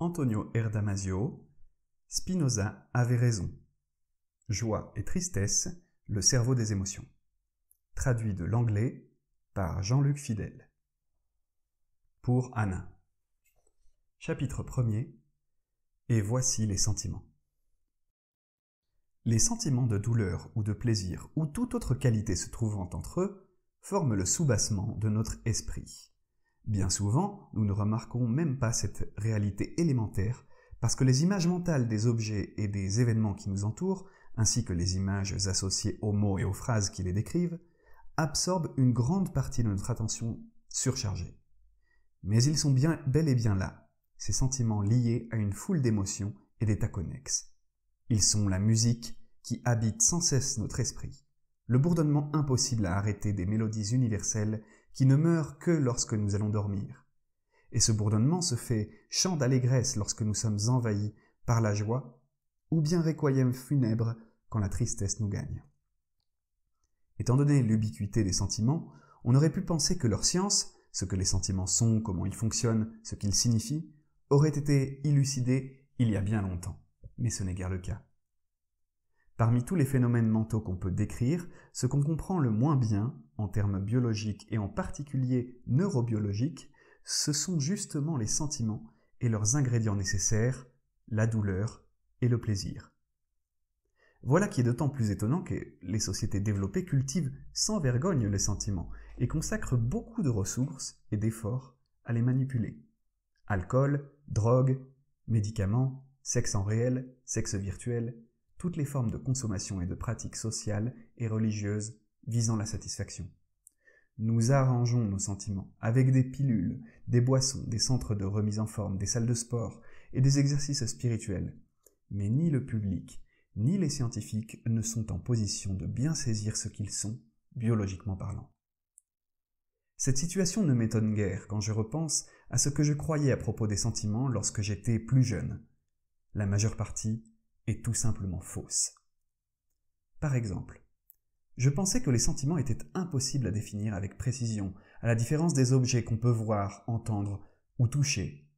Antonio Erdamasio, Spinoza avait raison. Joie et tristesse, le cerveau des émotions. Traduit de l'anglais par Jean-Luc Fidel. Pour Anna. Chapitre 1 Et voici les sentiments. Les sentiments de douleur ou de plaisir ou toute autre qualité se trouvant entre eux forment le soubassement de notre esprit. Bien souvent, nous ne remarquons même pas cette réalité élémentaire parce que les images mentales des objets et des événements qui nous entourent, ainsi que les images associées aux mots et aux phrases qui les décrivent, absorbent une grande partie de notre attention surchargée. Mais ils sont bien, bel et bien là, ces sentiments liés à une foule d'émotions et d'états connexes. Ils sont la musique qui habite sans cesse notre esprit, le bourdonnement impossible à arrêter des mélodies universelles qui ne meurt que lorsque nous allons dormir. Et ce bourdonnement se fait chant d'allégresse lorsque nous sommes envahis par la joie, ou bien requiem funèbre quand la tristesse nous gagne. Étant donné l'ubiquité des sentiments, on aurait pu penser que leur science, ce que les sentiments sont, comment ils fonctionnent, ce qu'ils signifient, aurait été élucidée il y a bien longtemps. Mais ce n'est guère le cas. Parmi tous les phénomènes mentaux qu'on peut décrire, ce qu'on comprend le moins bien, en termes biologiques et en particulier neurobiologiques, ce sont justement les sentiments et leurs ingrédients nécessaires, la douleur et le plaisir. Voilà qui est d'autant plus étonnant que les sociétés développées cultivent sans vergogne les sentiments et consacrent beaucoup de ressources et d'efforts à les manipuler. Alcool, drogue, médicaments, sexe en réel, sexe virtuel, toutes les formes de consommation et de pratiques sociales et religieuses visant la satisfaction. Nous arrangeons nos sentiments avec des pilules, des boissons, des centres de remise en forme, des salles de sport et des exercices spirituels. Mais ni le public, ni les scientifiques ne sont en position de bien saisir ce qu'ils sont, biologiquement parlant. Cette situation ne m'étonne guère quand je repense à ce que je croyais à propos des sentiments lorsque j'étais plus jeune. La majeure partie est tout simplement fausse. Par exemple, je pensais que les sentiments étaient impossibles à définir avec précision, à la différence des objets qu'on peut voir, entendre ou toucher.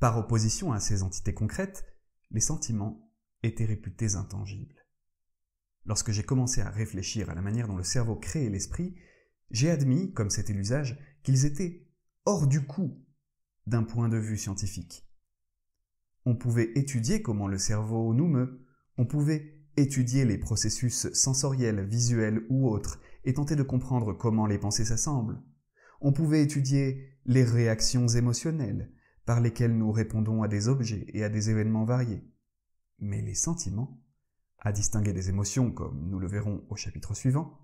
Par opposition à ces entités concrètes, les sentiments étaient réputés intangibles. Lorsque j'ai commencé à réfléchir à la manière dont le cerveau crée l'esprit, j'ai admis, comme c'était l'usage, qu'ils étaient hors du coup d'un point de vue scientifique. On pouvait étudier comment le cerveau nous meut, on pouvait Étudier les processus sensoriels, visuels ou autres et tenter de comprendre comment les pensées s'assemblent. On pouvait étudier les réactions émotionnelles par lesquelles nous répondons à des objets et à des événements variés. Mais les sentiments, à distinguer des émotions comme nous le verrons au chapitre suivant,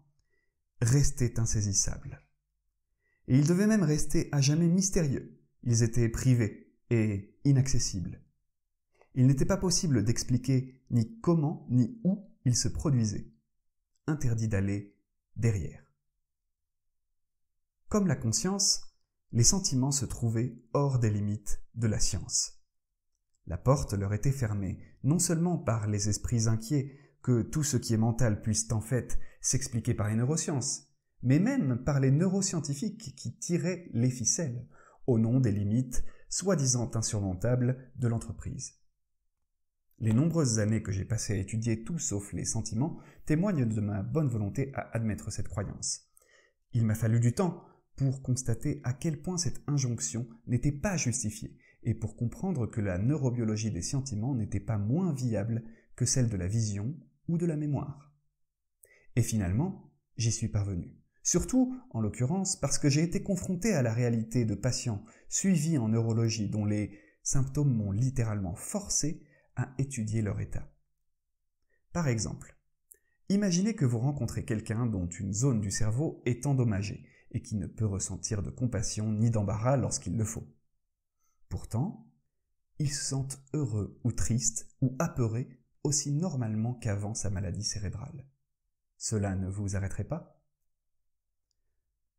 restaient insaisissables. Et ils devaient même rester à jamais mystérieux. Ils étaient privés et inaccessibles il n'était pas possible d'expliquer ni comment ni où il se produisait. Interdit d'aller derrière. Comme la conscience, les sentiments se trouvaient hors des limites de la science. La porte leur était fermée, non seulement par les esprits inquiets que tout ce qui est mental puisse en fait s'expliquer par les neurosciences, mais même par les neuroscientifiques qui tiraient les ficelles au nom des limites soi-disant insurmontables de l'entreprise. Les nombreuses années que j'ai passées à étudier tout sauf les sentiments témoignent de ma bonne volonté à admettre cette croyance. Il m'a fallu du temps pour constater à quel point cette injonction n'était pas justifiée et pour comprendre que la neurobiologie des sentiments n'était pas moins viable que celle de la vision ou de la mémoire. Et finalement, j'y suis parvenu. Surtout, en l'occurrence, parce que j'ai été confronté à la réalité de patients suivis en neurologie dont les symptômes m'ont littéralement forcé à étudier leur état. Par exemple, imaginez que vous rencontrez quelqu'un dont une zone du cerveau est endommagée et qui ne peut ressentir de compassion ni d'embarras lorsqu'il le faut. Pourtant, il se sent heureux ou triste ou apeuré aussi normalement qu'avant sa maladie cérébrale. Cela ne vous arrêterait pas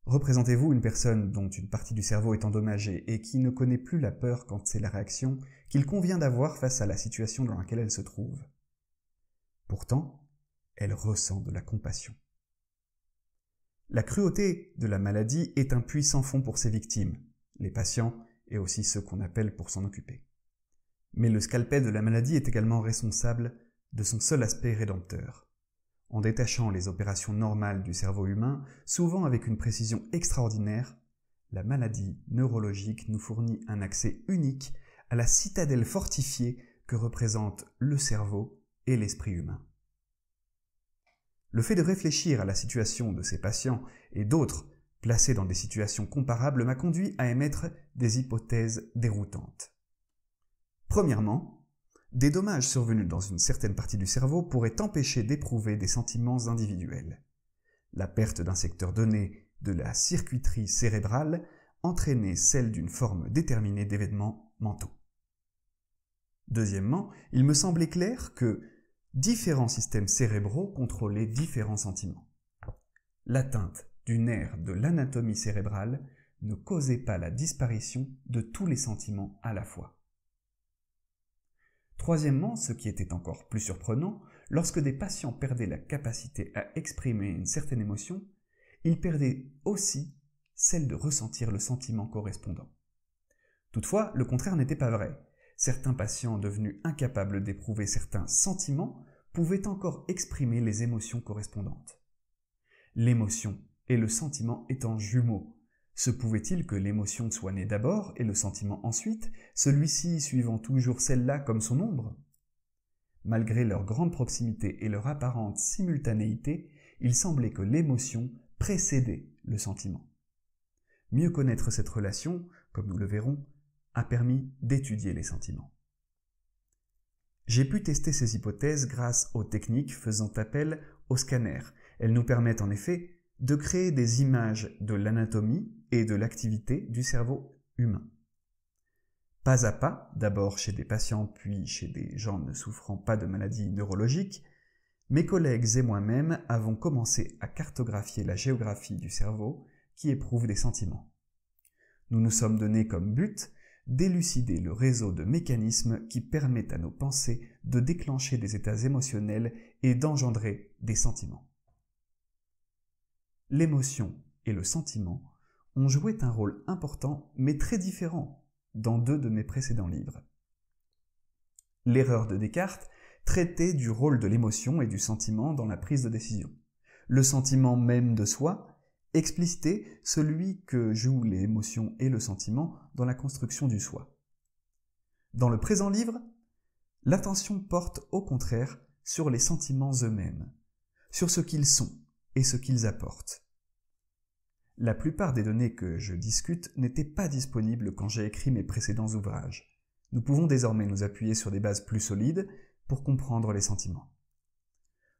Représentez-vous une personne dont une partie du cerveau est endommagée et qui ne connaît plus la peur quand c'est la réaction qu'il convient d'avoir face à la situation dans laquelle elle se trouve. Pourtant, elle ressent de la compassion. La cruauté de la maladie est un puits sans fond pour ses victimes, les patients et aussi ceux qu'on appelle pour s'en occuper. Mais le scalpel de la maladie est également responsable de son seul aspect rédempteur en détachant les opérations normales du cerveau humain, souvent avec une précision extraordinaire, la maladie neurologique nous fournit un accès unique à la citadelle fortifiée que représentent le cerveau et l'esprit humain. Le fait de réfléchir à la situation de ces patients et d'autres placés dans des situations comparables m'a conduit à émettre des hypothèses déroutantes. Premièrement, des dommages survenus dans une certaine partie du cerveau pourraient empêcher d'éprouver des sentiments individuels. La perte d'un secteur donné de la circuiterie cérébrale entraînait celle d'une forme déterminée d'événements mentaux. Deuxièmement, il me semblait clair que différents systèmes cérébraux contrôlaient différents sentiments. L'atteinte du nerf de l'anatomie cérébrale ne causait pas la disparition de tous les sentiments à la fois. Troisièmement, ce qui était encore plus surprenant, lorsque des patients perdaient la capacité à exprimer une certaine émotion, ils perdaient aussi celle de ressentir le sentiment correspondant. Toutefois, le contraire n'était pas vrai. Certains patients devenus incapables d'éprouver certains sentiments pouvaient encore exprimer les émotions correspondantes. L'émotion et le sentiment étant jumeaux, se pouvait-il que l'émotion soit née d'abord et le sentiment ensuite, celui-ci suivant toujours celle-là comme son ombre Malgré leur grande proximité et leur apparente simultanéité, il semblait que l'émotion précédait le sentiment. Mieux connaître cette relation, comme nous le verrons, a permis d'étudier les sentiments. J'ai pu tester ces hypothèses grâce aux techniques faisant appel au scanner. Elles nous permettent en effet de créer des images de l'anatomie et de l'activité du cerveau humain. Pas à pas, d'abord chez des patients puis chez des gens ne souffrant pas de maladies neurologiques, mes collègues et moi-même avons commencé à cartographier la géographie du cerveau qui éprouve des sentiments. Nous nous sommes donnés comme but d'élucider le réseau de mécanismes qui permettent à nos pensées de déclencher des états émotionnels et d'engendrer des sentiments l'émotion et le sentiment ont joué un rôle important mais très différent dans deux de mes précédents livres. L'erreur de Descartes traitait du rôle de l'émotion et du sentiment dans la prise de décision. Le sentiment même de soi explicitait celui que jouent les émotions et le sentiment dans la construction du soi. Dans le présent livre, l'attention porte au contraire sur les sentiments eux-mêmes, sur ce qu'ils sont, et ce qu'ils apportent. La plupart des données que je discute n'étaient pas disponibles quand j'ai écrit mes précédents ouvrages. Nous pouvons désormais nous appuyer sur des bases plus solides pour comprendre les sentiments.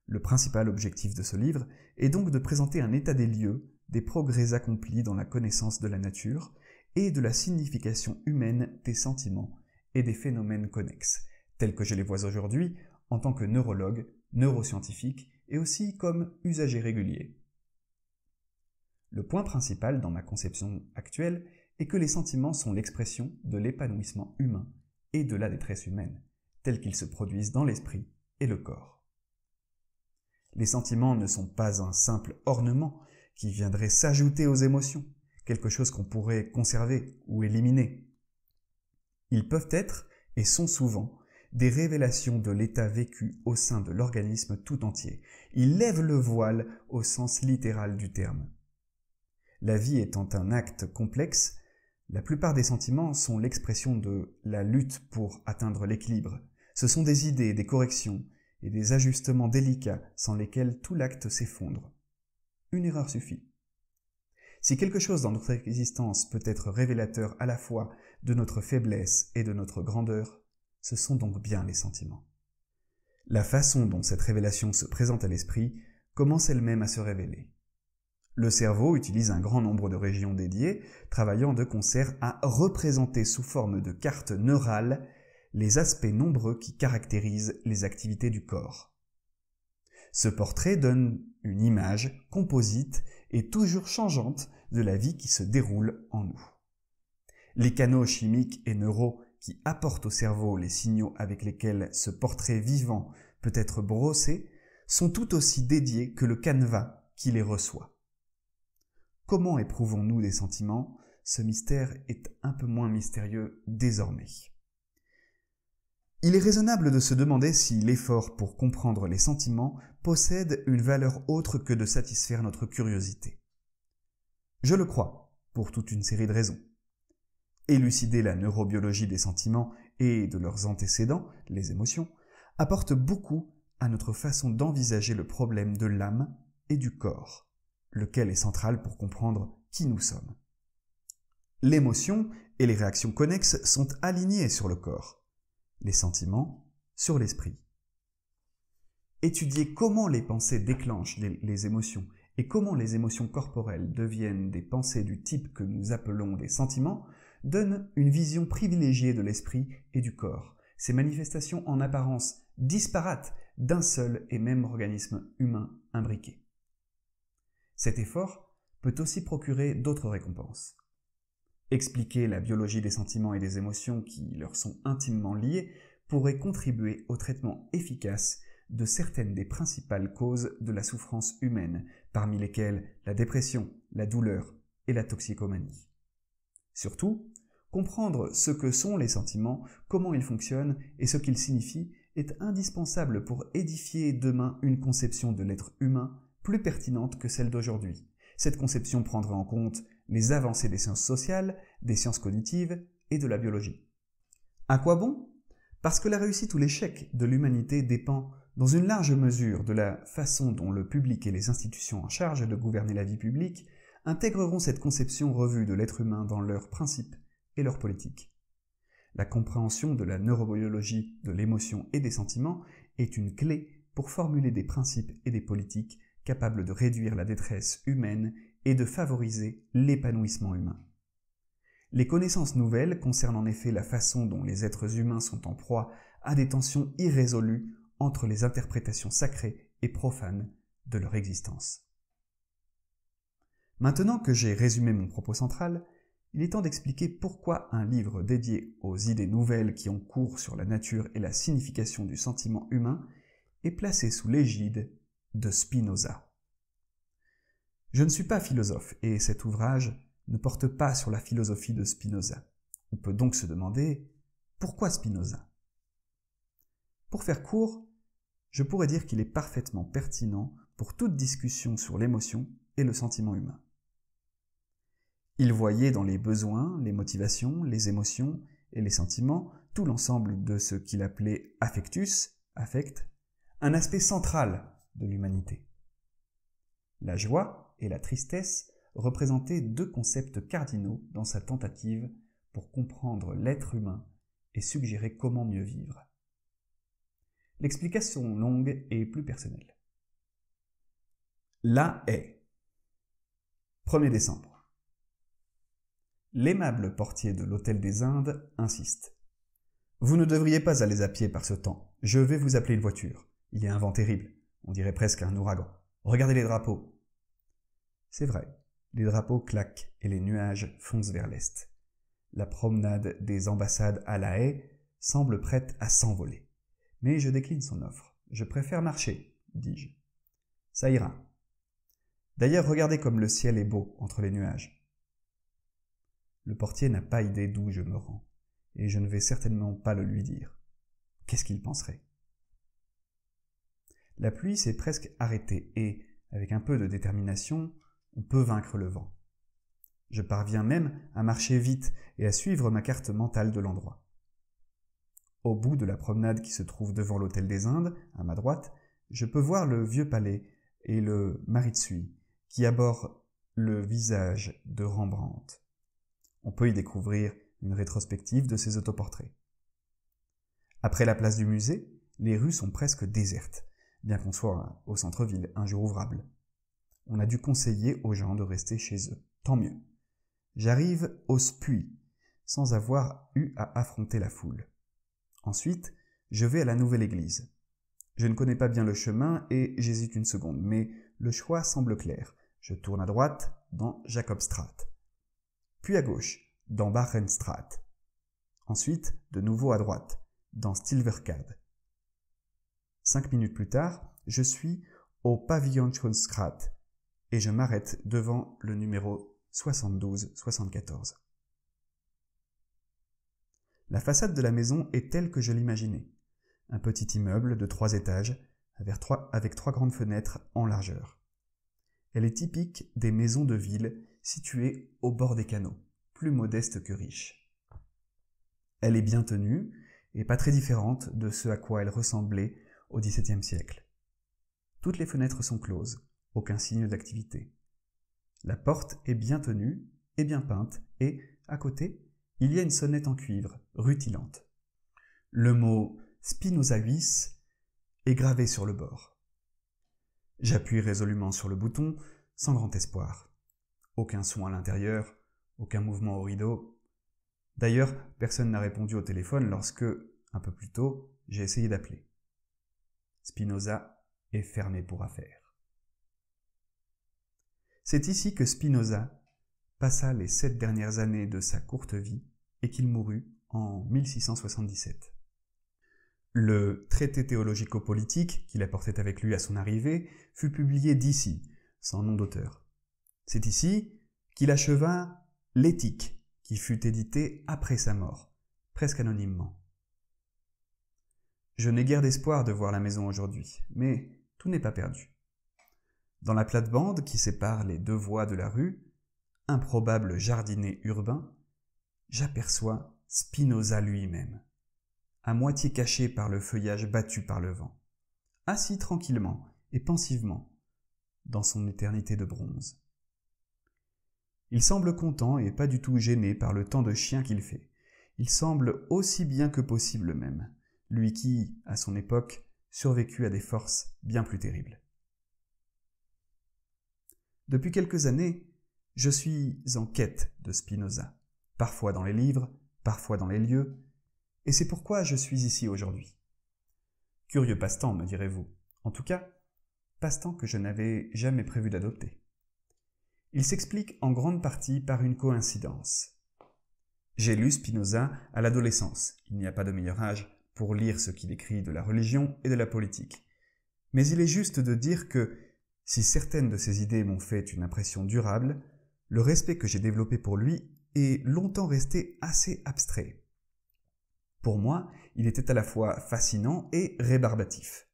Le principal objectif de ce livre est donc de présenter un état des lieux des progrès accomplis dans la connaissance de la nature et de la signification humaine des sentiments et des phénomènes connexes, tels que je les vois aujourd'hui en tant que neurologue, neuroscientifique et aussi comme usager régulier. Le point principal dans ma conception actuelle est que les sentiments sont l'expression de l'épanouissement humain et de la détresse humaine, tels qu'ils se produisent dans l'esprit et le corps. Les sentiments ne sont pas un simple ornement qui viendrait s'ajouter aux émotions, quelque chose qu'on pourrait conserver ou éliminer. Ils peuvent être et sont souvent des révélations de l'état vécu au sein de l'organisme tout entier. Il lève le voile au sens littéral du terme. La vie étant un acte complexe, la plupart des sentiments sont l'expression de la lutte pour atteindre l'équilibre. Ce sont des idées, des corrections et des ajustements délicats sans lesquels tout l'acte s'effondre. Une erreur suffit. Si quelque chose dans notre existence peut être révélateur à la fois de notre faiblesse et de notre grandeur, ce sont donc bien les sentiments. La façon dont cette révélation se présente à l'esprit commence elle-même à se révéler. Le cerveau utilise un grand nombre de régions dédiées, travaillant de concert à représenter sous forme de cartes neurales les aspects nombreux qui caractérisent les activités du corps. Ce portrait donne une image composite et toujours changeante de la vie qui se déroule en nous. Les canaux chimiques et neuraux qui apportent au cerveau les signaux avec lesquels ce portrait vivant peut être brossé, sont tout aussi dédiés que le canevas qui les reçoit. Comment éprouvons-nous des sentiments Ce mystère est un peu moins mystérieux désormais. Il est raisonnable de se demander si l'effort pour comprendre les sentiments possède une valeur autre que de satisfaire notre curiosité. Je le crois, pour toute une série de raisons élucider la neurobiologie des sentiments et de leurs antécédents, les émotions, apporte beaucoup à notre façon d'envisager le problème de l'âme et du corps, lequel est central pour comprendre qui nous sommes. L'émotion et les réactions connexes sont alignées sur le corps, les sentiments sur l'esprit. Étudier comment les pensées déclenchent les, émotions et comment les émotions corporelles deviennent des pensées du type que nous appelons des sentiments donne une vision privilégiée de l'esprit et du corps. Ces manifestations en apparence disparates d'un seul et même organisme humain imbriqué. Cet effort peut aussi procurer d'autres récompenses. Expliquer la biologie des sentiments et des émotions qui leur sont intimement liés pourrait contribuer au traitement efficace de certaines des principales causes de la souffrance humaine, parmi lesquelles la dépression, la douleur et la toxicomanie. Surtout, comprendre ce que sont les sentiments, comment ils fonctionnent et ce qu'ils signifient est indispensable pour édifier demain une conception de l'être humain plus pertinente que celle d'aujourd'hui. Cette conception prendrait en compte les avancées des sciences sociales, des sciences cognitives et de la biologie. À quoi bon Parce que la réussite ou l'échec de l'humanité dépend dans une large mesure de la façon dont le public et les institutions en charge de gouverner la vie publique intégreront cette conception revue de l'être humain dans leurs principes et leurs politiques. La compréhension de la neurobiologie de l'émotion et des sentiments est une clé pour formuler des principes et des politiques capables de réduire la détresse humaine et de favoriser l'épanouissement humain. Les connaissances nouvelles concernent en effet la façon dont les êtres humains sont en proie à des tensions irrésolues entre les interprétations sacrées et profanes de leur existence. Maintenant que j'ai résumé mon propos central, il est temps d'expliquer pourquoi un livre dédié aux idées nouvelles qui ont cours sur la nature et la signification du sentiment humain est placé sous l'égide de Spinoza. Je ne suis pas philosophe et cet ouvrage ne porte pas sur la philosophie de Spinoza. On peut donc se demander pourquoi Spinoza Pour faire court, je pourrais dire qu'il est parfaitement pertinent pour toute discussion sur l'émotion et le sentiment humain. Il voyait dans les besoins, les motivations, les émotions et les sentiments tout l'ensemble de ce qu'il appelait affectus, affect, un aspect central de l'humanité. La joie et la tristesse représentaient deux concepts cardinaux dans sa tentative pour comprendre l'être humain et suggérer comment mieux vivre. L'explication longue et plus personnelle. La est. 1er décembre. L'aimable portier de l'Hôtel des Indes insiste. Vous ne devriez pas aller à pied par ce temps. Je vais vous appeler une voiture. Il y a un vent terrible. On dirait presque un ouragan. Regardez les drapeaux. C'est vrai. Les drapeaux claquent et les nuages foncent vers l'est. La promenade des ambassades à La haie semble prête à s'envoler. Mais je décline son offre. Je préfère marcher, dis-je. Ça ira. D'ailleurs, regardez comme le ciel est beau entre les nuages. Le portier n'a pas idée d'où je me rends, et je ne vais certainement pas le lui dire. Qu'est-ce qu'il penserait La pluie s'est presque arrêtée et, avec un peu de détermination, on peut vaincre le vent. Je parviens même à marcher vite et à suivre ma carte mentale de l'endroit. Au bout de la promenade qui se trouve devant l'hôtel des Indes, à ma droite, je peux voir le vieux palais et le Maritsui, qui aborde le visage de Rembrandt on peut y découvrir une rétrospective de ses autoportraits. Après la place du musée, les rues sont presque désertes, bien qu'on soit au centre-ville, un jour ouvrable. On a dû conseiller aux gens de rester chez eux. Tant mieux. J'arrive au Spui, sans avoir eu à affronter la foule. Ensuite, je vais à la nouvelle église. Je ne connais pas bien le chemin et j'hésite une seconde, mais le choix semble clair. Je tourne à droite dans Jacobstraat puis à gauche, dans Barrenstraat. Ensuite, de nouveau à droite, dans Stilverkade. Cinq minutes plus tard, je suis au Pavillon Schoenstraat et je m'arrête devant le numéro 72-74. La façade de la maison est telle que je l'imaginais. Un petit immeuble de trois étages avec trois grandes fenêtres en largeur. Elle est typique des maisons de ville située au bord des canaux, plus modeste que riche. Elle est bien tenue et pas très différente de ce à quoi elle ressemblait au XVIIe siècle. Toutes les fenêtres sont closes, aucun signe d'activité. La porte est bien tenue et bien peinte et, à côté, il y a une sonnette en cuivre, rutilante. Le mot Spinozavis est gravé sur le bord. J'appuie résolument sur le bouton, sans grand espoir. Aucun son à l'intérieur, aucun mouvement au rideau. D'ailleurs, personne n'a répondu au téléphone lorsque, un peu plus tôt, j'ai essayé d'appeler. Spinoza est fermé pour affaires. C'est ici que Spinoza passa les sept dernières années de sa courte vie et qu'il mourut en 1677. Le traité théologico-politique qu'il apportait avec lui à son arrivée fut publié d'ici, sans nom d'auteur. C'est ici qu'il acheva l'éthique, qui fut éditée après sa mort, presque anonymement. Je n'ai guère d'espoir de voir la maison aujourd'hui, mais tout n'est pas perdu. Dans la plate-bande qui sépare les deux voies de la rue, improbable jardinet urbain, j'aperçois Spinoza lui-même, à moitié caché par le feuillage battu par le vent, assis tranquillement et pensivement dans son éternité de bronze. Il semble content et pas du tout gêné par le temps de chien qu'il fait. Il semble aussi bien que possible même, lui qui, à son époque, survécut à des forces bien plus terribles. Depuis quelques années, je suis en quête de Spinoza, parfois dans les livres, parfois dans les lieux, et c'est pourquoi je suis ici aujourd'hui. Curieux passe-temps, me direz-vous. En tout cas, passe-temps que je n'avais jamais prévu d'adopter. Il s'explique en grande partie par une coïncidence. J'ai lu Spinoza à l'adolescence. Il n'y a pas de meilleur âge pour lire ce qu'il écrit de la religion et de la politique. Mais il est juste de dire que, si certaines de ses idées m'ont fait une impression durable, le respect que j'ai développé pour lui est longtemps resté assez abstrait. Pour moi, il était à la fois fascinant et rébarbatif.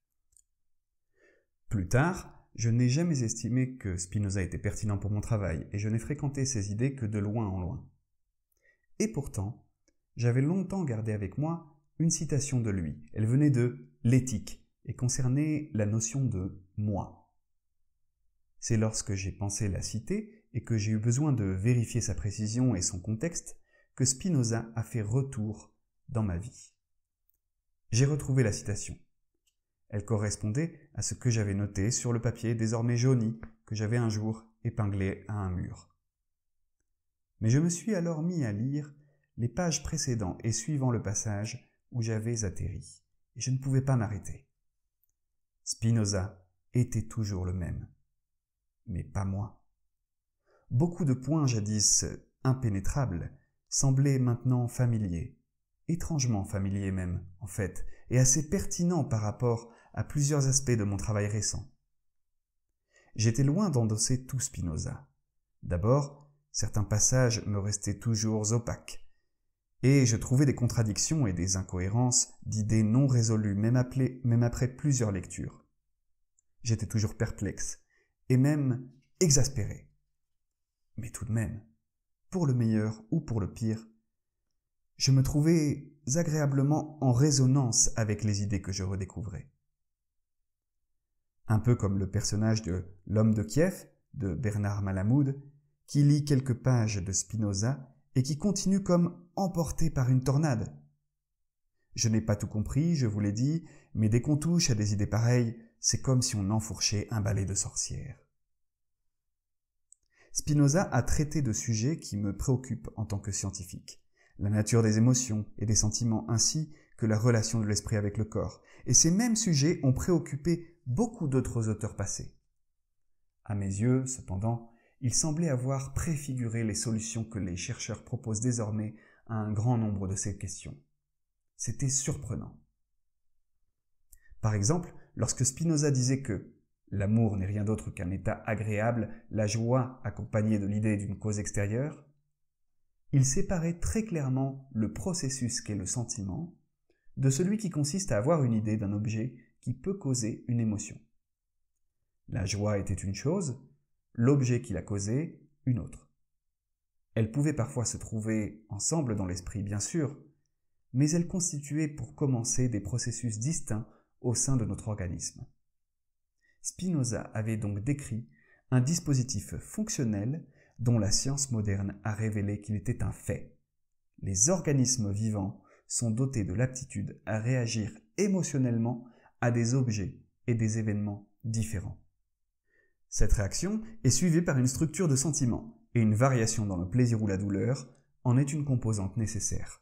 Plus tard, je n'ai jamais estimé que Spinoza était pertinent pour mon travail, et je n'ai fréquenté ses idées que de loin en loin. Et pourtant, j'avais longtemps gardé avec moi une citation de lui. Elle venait de l'éthique et concernait la notion de moi. C'est lorsque j'ai pensé la citer et que j'ai eu besoin de vérifier sa précision et son contexte que Spinoza a fait retour dans ma vie. J'ai retrouvé la citation. Elle correspondait à ce que j'avais noté sur le papier désormais jauni que j'avais un jour épinglé à un mur. Mais je me suis alors mis à lire les pages précédentes et suivant le passage où j'avais atterri, et je ne pouvais pas m'arrêter. Spinoza était toujours le même, mais pas moi. Beaucoup de points jadis impénétrables semblaient maintenant familiers, étrangement familiers même, en fait, et assez pertinents par rapport à plusieurs aspects de mon travail récent. J'étais loin d'endosser tout Spinoza. D'abord, certains passages me restaient toujours opaques, et je trouvais des contradictions et des incohérences d'idées non résolues même, même après plusieurs lectures. J'étais toujours perplexe, et même exaspéré. Mais tout de même, pour le meilleur ou pour le pire, je me trouvais agréablement en résonance avec les idées que je redécouvrais un peu comme le personnage de L'homme de Kiev de Bernard Malamud, qui lit quelques pages de Spinoza et qui continue comme emporté par une tornade. Je n'ai pas tout compris, je vous l'ai dit, mais dès qu'on touche à des idées pareilles, c'est comme si on enfourchait un balai de sorcières. Spinoza a traité de sujets qui me préoccupent en tant que scientifique. La nature des émotions et des sentiments ainsi que la relation de l'esprit avec le corps. Et ces mêmes sujets ont préoccupé beaucoup d'autres auteurs passés. À mes yeux, cependant, il semblait avoir préfiguré les solutions que les chercheurs proposent désormais à un grand nombre de ces questions. C'était surprenant. Par exemple, lorsque Spinoza disait que l'amour n'est rien d'autre qu'un état agréable, la joie accompagnée de l'idée d'une cause extérieure, il séparait très clairement le processus qu'est le sentiment de celui qui consiste à avoir une idée d'un objet qui peut causer une émotion. La joie était une chose, l'objet qui la causait une autre. Elles pouvaient parfois se trouver ensemble dans l'esprit, bien sûr, mais elles constituaient pour commencer des processus distincts au sein de notre organisme. Spinoza avait donc décrit un dispositif fonctionnel dont la science moderne a révélé qu'il était un fait. Les organismes vivants sont dotés de l'aptitude à réagir émotionnellement à des objets et des événements différents. Cette réaction est suivie par une structure de sentiments et une variation dans le plaisir ou la douleur en est une composante nécessaire.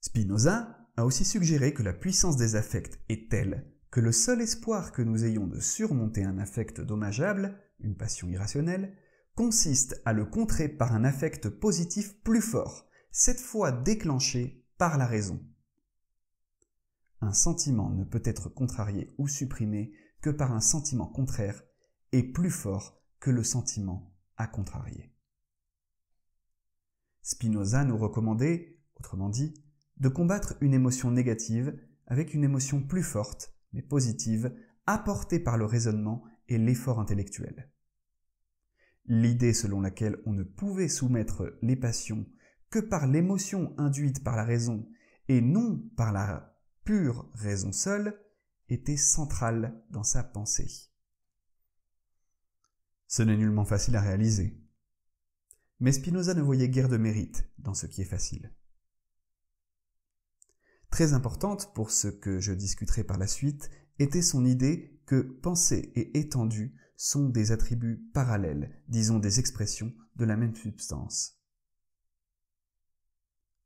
Spinoza a aussi suggéré que la puissance des affects est telle que le seul espoir que nous ayons de surmonter un affect dommageable, une passion irrationnelle, consiste à le contrer par un affect positif plus fort, cette fois déclenché par la raison. Un sentiment ne peut être contrarié ou supprimé que par un sentiment contraire et plus fort que le sentiment à contrarier. Spinoza nous recommandait, autrement dit, de combattre une émotion négative avec une émotion plus forte, mais positive, apportée par le raisonnement et l'effort intellectuel. L'idée selon laquelle on ne pouvait soumettre les passions que par l'émotion induite par la raison et non par la pure raison seule, était centrale dans sa pensée. Ce n'est nullement facile à réaliser. Mais Spinoza ne voyait guère de mérite dans ce qui est facile. Très importante pour ce que je discuterai par la suite était son idée que pensée et étendue sont des attributs parallèles, disons des expressions de la même substance.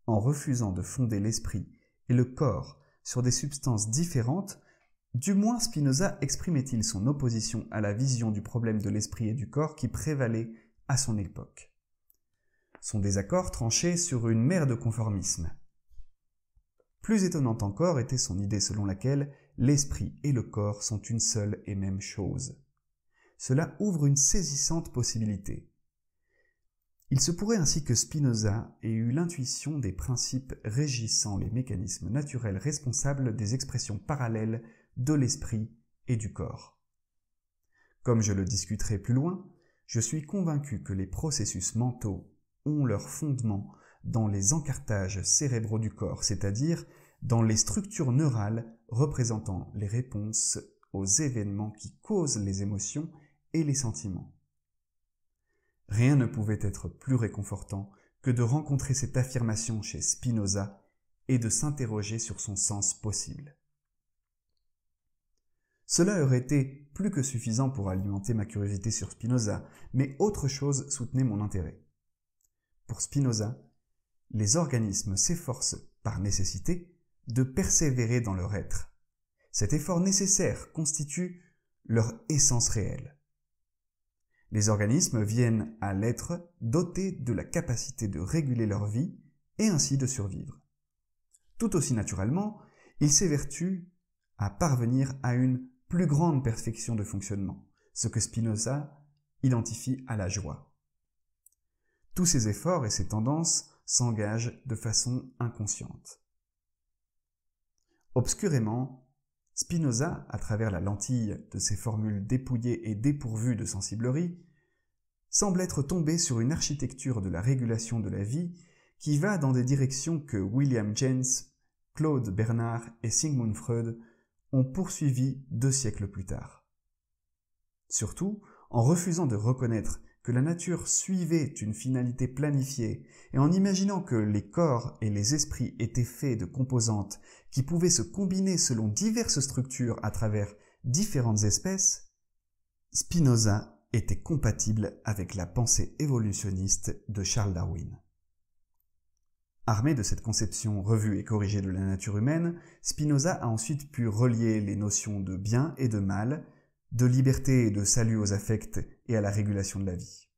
En refusant de fonder l'esprit et le corps sur des substances différentes, du moins Spinoza exprimait-il son opposition à la vision du problème de l'esprit et du corps qui prévalait à son époque. Son désaccord tranchait sur une mer de conformisme. Plus étonnante encore était son idée selon laquelle l'esprit et le corps sont une seule et même chose. Cela ouvre une saisissante possibilité. Il se pourrait ainsi que Spinoza ait eu l'intuition des principes régissant les mécanismes naturels responsables des expressions parallèles de l'esprit et du corps. Comme je le discuterai plus loin, je suis convaincu que les processus mentaux ont leur fondement dans les encartages cérébraux du corps, c'est-à-dire dans les structures neurales représentant les réponses aux événements qui causent les émotions et les sentiments. Rien ne pouvait être plus réconfortant que de rencontrer cette affirmation chez Spinoza et de s'interroger sur son sens possible. Cela aurait été plus que suffisant pour alimenter ma curiosité sur Spinoza, mais autre chose soutenait mon intérêt. Pour Spinoza, les organismes s'efforcent, par nécessité, de persévérer dans leur être. Cet effort nécessaire constitue leur essence réelle. Les organismes viennent à l'être dotés de la capacité de réguler leur vie et ainsi de survivre. Tout aussi naturellement, ils s'évertuent à parvenir à une plus grande perfection de fonctionnement, ce que Spinoza identifie à la joie. Tous ces efforts et ces tendances s'engagent de façon inconsciente. Obscurément, Spinoza, à travers la lentille de ses formules dépouillées et dépourvues de sensiblerie, semble être tombé sur une architecture de la régulation de la vie qui va dans des directions que William James, Claude Bernard et Sigmund Freud ont poursuivies deux siècles plus tard. Surtout, en refusant de reconnaître que la nature suivait une finalité planifiée, et en imaginant que les corps et les esprits étaient faits de composantes qui pouvaient se combiner selon diverses structures à travers différentes espèces, Spinoza était compatible avec la pensée évolutionniste de Charles Darwin. Armé de cette conception revue et corrigée de la nature humaine, Spinoza a ensuite pu relier les notions de bien et de mal, de liberté et de salut aux affects et à la régulation de la vie.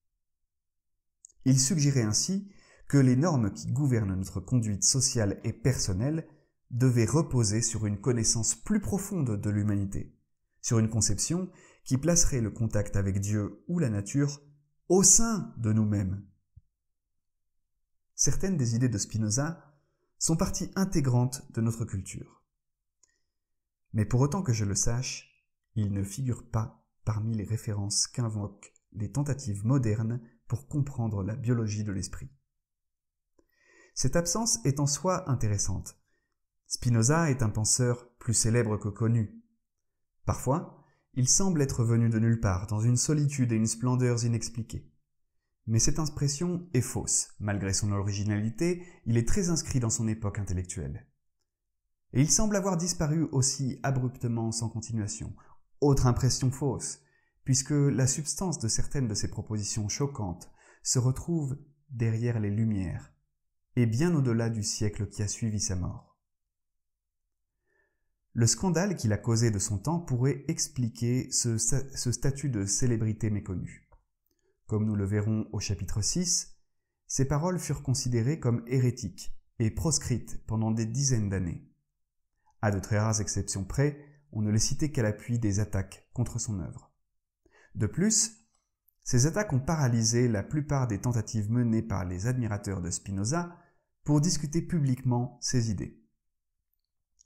Il suggérait ainsi que les normes qui gouvernent notre conduite sociale et personnelle devaient reposer sur une connaissance plus profonde de l'humanité, sur une conception qui placerait le contact avec Dieu ou la nature au sein de nous-mêmes. Certaines des idées de Spinoza sont partie intégrante de notre culture. Mais pour autant que je le sache, il ne figure pas parmi les références qu'invoquent les tentatives modernes pour comprendre la biologie de l'esprit. Cette absence est en soi intéressante. Spinoza est un penseur plus célèbre que connu. Parfois, il semble être venu de nulle part, dans une solitude et une splendeur inexpliquées. Mais cette impression est fausse. Malgré son originalité, il est très inscrit dans son époque intellectuelle. Et il semble avoir disparu aussi abruptement sans continuation, autre impression fausse, puisque la substance de certaines de ses propositions choquantes se retrouve derrière les Lumières, et bien au-delà du siècle qui a suivi sa mort. Le scandale qu'il a causé de son temps pourrait expliquer ce, statut de célébrité méconnue. Comme nous le verrons au chapitre 6, ses paroles furent considérées comme hérétiques et proscrites pendant des dizaines d'années. À de très rares exceptions près, on ne les citait qu'à l'appui des attaques contre son œuvre. De plus, ces attaques ont paralysé la plupart des tentatives menées par les admirateurs de Spinoza pour discuter publiquement ses idées.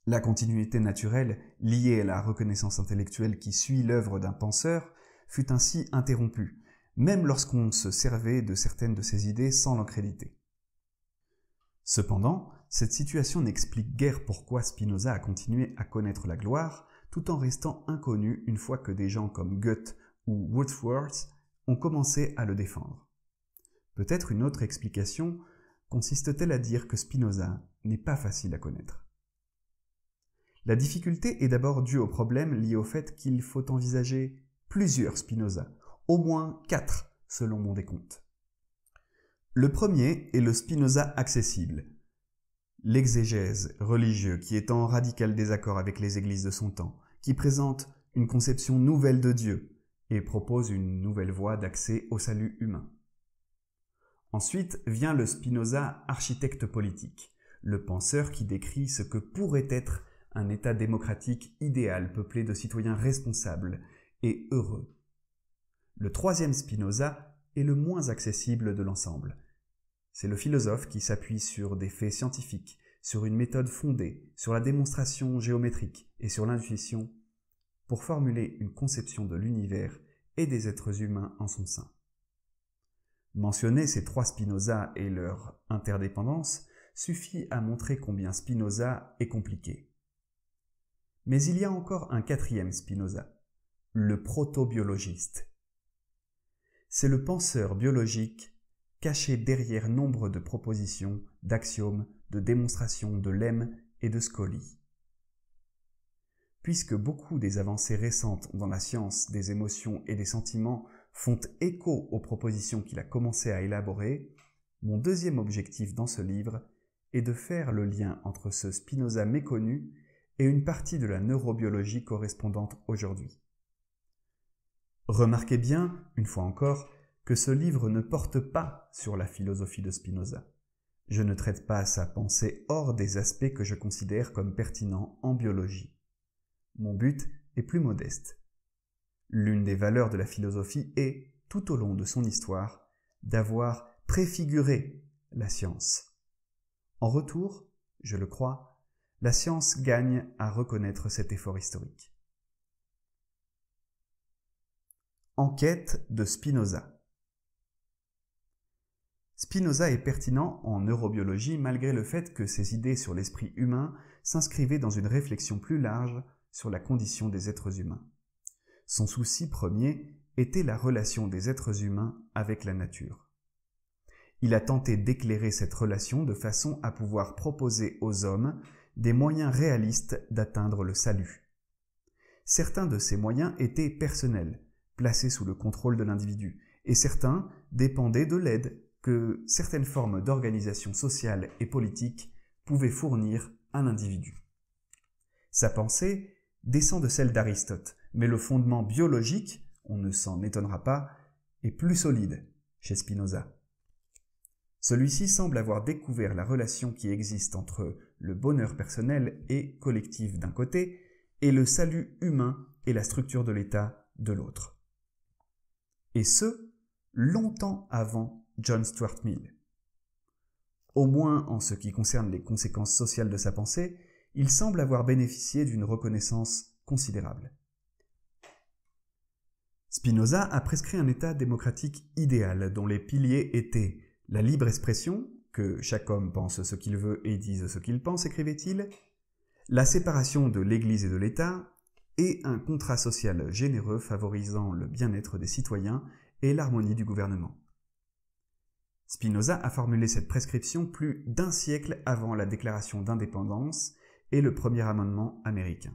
La continuité naturelle liée à la reconnaissance intellectuelle qui suit l'œuvre d'un penseur fut ainsi interrompue, même lorsqu'on se servait de certaines de ses idées sans l'en créditer. Cependant, cette situation n'explique guère pourquoi Spinoza a continué à connaître la gloire, tout en restant inconnu une fois que des gens comme Goethe ou Wordsworth ont commencé à le défendre. Peut-être une autre explication consiste-t-elle à dire que Spinoza n'est pas facile à connaître. La difficulté est d'abord due au problème lié au fait qu'il faut envisager plusieurs Spinoza, au moins quatre selon mon décompte. Le premier est le Spinoza accessible, l'exégèse religieux qui est en radical désaccord avec les églises de son temps, qui présente une conception nouvelle de Dieu et propose une nouvelle voie d'accès au salut humain. Ensuite vient le Spinoza architecte politique, le penseur qui décrit ce que pourrait être un État démocratique idéal peuplé de citoyens responsables et heureux. Le troisième Spinoza est le moins accessible de l'ensemble. C'est le philosophe qui s'appuie sur des faits scientifiques, sur une méthode fondée, sur la démonstration géométrique, et sur l'intuition pour formuler une conception de l'univers et des êtres humains en son sein. Mentionner ces trois Spinoza et leur interdépendance suffit à montrer combien Spinoza est compliqué. Mais il y a encore un quatrième Spinoza, le protobiologiste. C'est le penseur biologique caché derrière nombre de propositions, d'axiomes, de démonstrations de lemmes et de scolies puisque beaucoup des avancées récentes dans la science des émotions et des sentiments font écho aux propositions qu'il a commencé à élaborer, mon deuxième objectif dans ce livre est de faire le lien entre ce Spinoza méconnu et une partie de la neurobiologie correspondante aujourd'hui. Remarquez bien, une fois encore, que ce livre ne porte pas sur la philosophie de Spinoza. Je ne traite pas sa pensée hors des aspects que je considère comme pertinents en biologie. Mon but est plus modeste. L'une des valeurs de la philosophie est, tout au long de son histoire, d'avoir préfiguré la science. En retour, je le crois, la science gagne à reconnaître cet effort historique. Enquête de Spinoza. Spinoza est pertinent en neurobiologie malgré le fait que ses idées sur l'esprit humain s'inscrivaient dans une réflexion plus large sur la condition des êtres humains. Son souci premier était la relation des êtres humains avec la nature. Il a tenté d'éclairer cette relation de façon à pouvoir proposer aux hommes des moyens réalistes d'atteindre le salut. Certains de ces moyens étaient personnels, placés sous le contrôle de l'individu, et certains dépendaient de l'aide que certaines formes d'organisation sociale et politique pouvaient fournir à l'individu. Sa pensée descend de celle d'Aristote, mais le fondement biologique, on ne s'en étonnera pas, est plus solide chez Spinoza. Celui-ci semble avoir découvert la relation qui existe entre le bonheur personnel et collectif d'un côté, et le salut humain et la structure de l'État de l'autre. Et ce, longtemps avant John Stuart Mill. Au moins en ce qui concerne les conséquences sociales de sa pensée, il semble avoir bénéficié d'une reconnaissance considérable. Spinoza a prescrit un État démocratique idéal dont les piliers étaient la libre expression, que chaque homme pense ce qu'il veut et dise ce qu'il pense, écrivait-il, la séparation de l'Église et de l'État, et un contrat social généreux favorisant le bien-être des citoyens et l'harmonie du gouvernement. Spinoza a formulé cette prescription plus d'un siècle avant la déclaration d'indépendance et le premier amendement américain.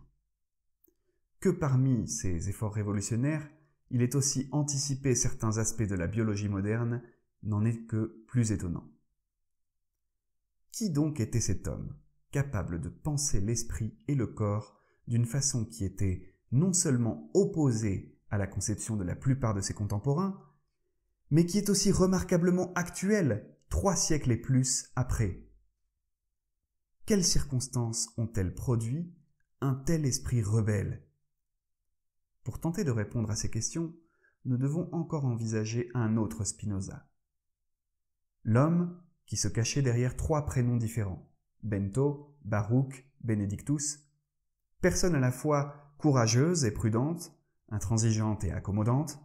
Que parmi ces efforts révolutionnaires, il ait aussi anticipé certains aspects de la biologie moderne n'en est que plus étonnant. Qui donc était cet homme, capable de penser l'esprit et le corps d'une façon qui était non seulement opposée à la conception de la plupart de ses contemporains, mais qui est aussi remarquablement actuelle trois siècles et plus après, quelles circonstances ont-elles produit un tel esprit rebelle Pour tenter de répondre à ces questions, nous devons encore envisager un autre Spinoza. L'homme qui se cachait derrière trois prénoms différents, Bento, Baruch, Benedictus, personne à la fois courageuse et prudente, intransigeante et accommodante,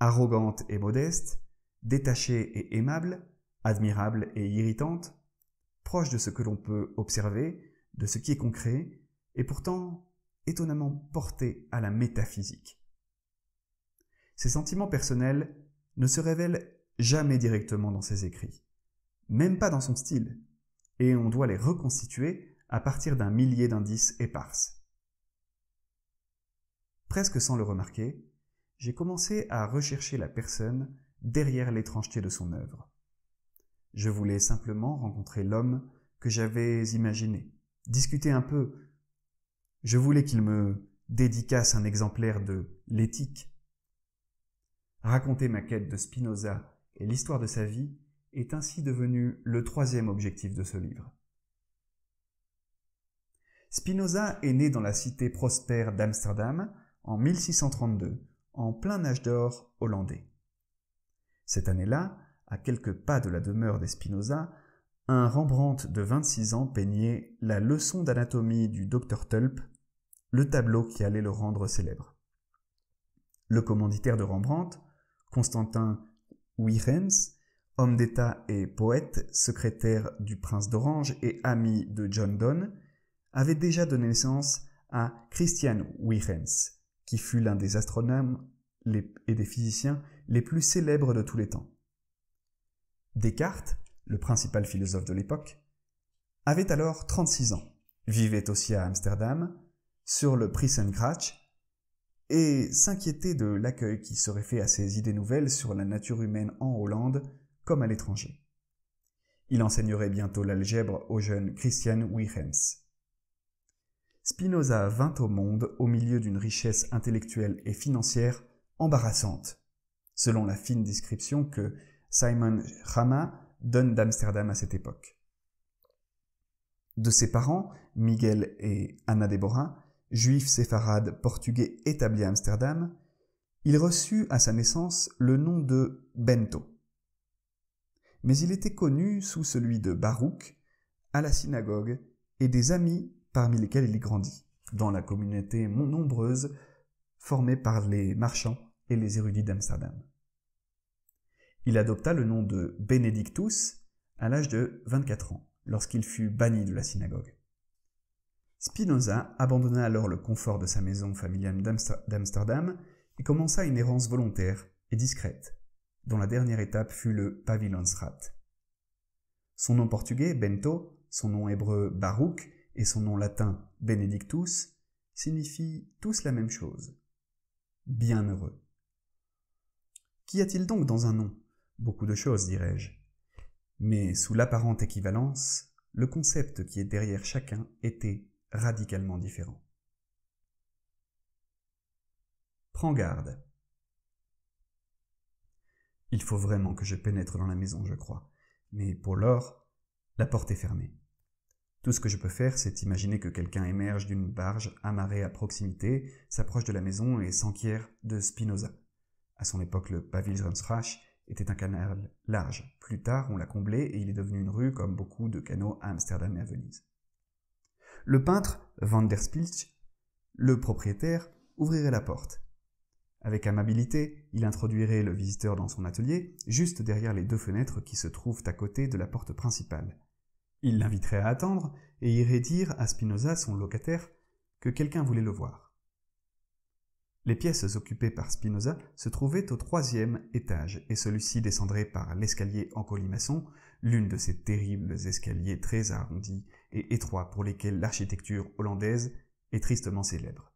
arrogante et modeste, détachée et aimable, admirable et irritante, proche de ce que l'on peut observer, de ce qui est concret, et pourtant étonnamment porté à la métaphysique. Ses sentiments personnels ne se révèlent jamais directement dans ses écrits, même pas dans son style, et on doit les reconstituer à partir d'un millier d'indices éparses. Presque sans le remarquer, j'ai commencé à rechercher la personne derrière l'étrangeté de son œuvre. Je voulais simplement rencontrer l'homme que j'avais imaginé, discuter un peu. Je voulais qu'il me dédicasse un exemplaire de l'éthique. Raconter ma quête de Spinoza et l'histoire de sa vie est ainsi devenu le troisième objectif de ce livre. Spinoza est né dans la cité prospère d'Amsterdam en 1632, en plein âge d'or hollandais. Cette année-là, à quelques pas de la demeure d'Espinoza, un Rembrandt de 26 ans peignait la leçon d'anatomie du docteur Tulp, le tableau qui allait le rendre célèbre. Le commanditaire de Rembrandt, Constantin Huygens, homme d'État et poète, secrétaire du prince d'Orange et ami de John Donne, avait déjà donné naissance à Christian Huygens, qui fut l'un des astronomes et des physiciens les plus célèbres de tous les temps. Descartes, le principal philosophe de l'époque, avait alors 36 ans, vivait aussi à Amsterdam, sur le Prinsengracht, et s'inquiétait de l'accueil qui serait fait à ses idées nouvelles sur la nature humaine en Hollande comme à l'étranger. Il enseignerait bientôt l'algèbre au jeune Christian Wilhelms. Spinoza vint au monde au milieu d'une richesse intellectuelle et financière embarrassante, selon la fine description que Simon Rama, donne d'Amsterdam à cette époque. De ses parents, Miguel et Anna Deborah, juifs séfarades portugais établis à Amsterdam, il reçut à sa naissance le nom de Bento. Mais il était connu sous celui de Baruch à la synagogue et des amis parmi lesquels il grandit, dans la communauté nombreuse formée par les marchands et les érudits d'Amsterdam. Il adopta le nom de Benedictus à l'âge de 24 ans, lorsqu'il fut banni de la synagogue. Spinoza abandonna alors le confort de sa maison familiale d'Amsterdam et commença une errance volontaire et discrète, dont la dernière étape fut le Pavillonsrat. Son nom portugais, Bento, son nom hébreu, Baruch, et son nom latin, Benedictus, signifient tous la même chose. Bienheureux. Qu'y a-t-il donc dans un nom beaucoup de choses, dirais-je. Mais sous l'apparente équivalence, le concept qui est derrière chacun était radicalement différent. Prends garde. Il faut vraiment que je pénètre dans la maison, je crois. Mais pour l'or, la porte est fermée. Tout ce que je peux faire, c'est imaginer que quelqu'un émerge d'une barge amarrée à proximité, s'approche de la maison et s'enquiert de Spinoza. À son époque, le Pavilsonsrach était un canal large. Plus tard, on l'a comblé et il est devenu une rue comme beaucoup de canaux à Amsterdam et à Venise. Le peintre Van der Spilch, le propriétaire, ouvrirait la porte. Avec amabilité, il introduirait le visiteur dans son atelier, juste derrière les deux fenêtres qui se trouvent à côté de la porte principale. Il l'inviterait à attendre et irait dire à Spinoza, son locataire, que quelqu'un voulait le voir. Les pièces occupées par Spinoza se trouvaient au troisième étage, et celui-ci descendrait par l'escalier en colimaçon, l'une de ces terribles escaliers très arrondis et étroits pour lesquels l'architecture hollandaise est tristement célèbre.